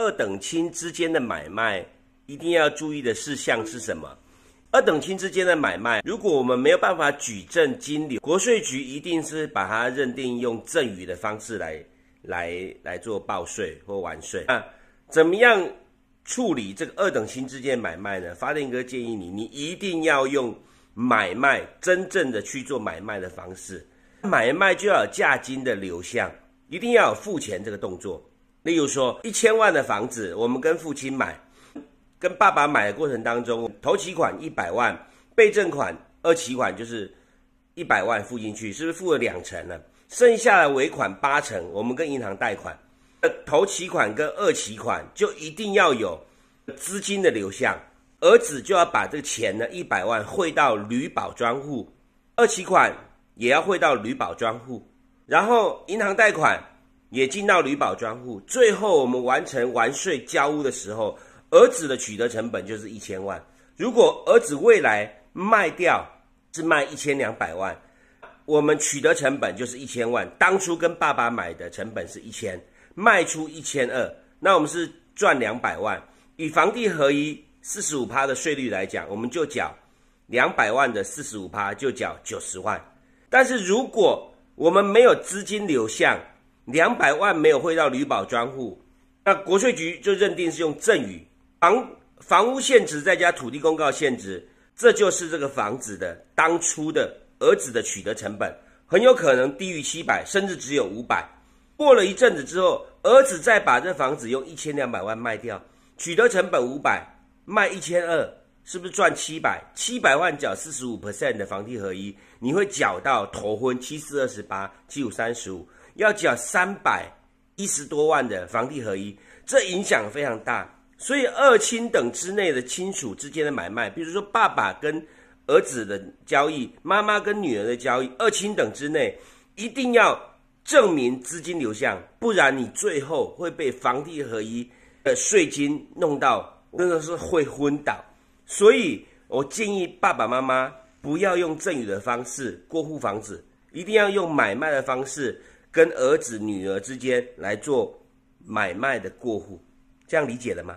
二等亲之间的买卖一定要注意的事项是什么？二等亲之间的买卖，如果我们没有办法举证金流，国税局一定是把它认定用赠与的方式来来来做报税或完税。那怎么样处理这个二等亲之间买卖呢？发电哥建议你，你一定要用买卖真正的去做买卖的方式，买卖就要有价金的流向，一定要有付钱这个动作。例如说，一千万的房子，我们跟父亲买，跟爸爸买的过程当中，头期款一百万，备证款二期款就是一百万付进去，是不是付了两成了？剩下的尾款八成，我们跟银行贷款。头期款跟二期款就一定要有资金的流向，儿子就要把这个钱呢一百万汇到旅宝专户，二期款也要汇到旅宝专户，然后银行贷款。也进到旅保专户，最后我们完成完税交屋的时候，儿子的取得成本就是一千万。如果儿子未来卖掉是卖一千两百万，我们取得成本就是一千万。当初跟爸爸买的成本是一千，卖出一千二，那我们是赚两百万。以房地合一四十五趴的税率来讲，我们就缴两百万的四十五趴，就缴九十万。但是如果我们没有资金流向，两百万没有汇到吕宝专户，那国税局就认定是用赠与房房屋现值再加土地公告现值，这就是这个房子的当初的儿子的取得成本，很有可能低于七百，甚至只有五百。过了一阵子之后，儿子再把这房子用一千两百万卖掉，取得成本五百，卖一千二。是不是赚七百七百万缴四十五 percent 的房地合一？你会缴到头婚七四二十八七五三十五，要缴三百一十多万的房地合一，这影响非常大。所以二亲等之内的亲属之间的买卖，比如说爸爸跟儿子的交易，妈妈跟女儿的交易，二亲等之内一定要证明资金流向，不然你最后会被房地合一的税金弄到真的是会昏倒。所以，我建议爸爸妈妈不要用赠与的方式过户房子，一定要用买卖的方式跟儿子、女儿之间来做买卖的过户，这样理解了吗？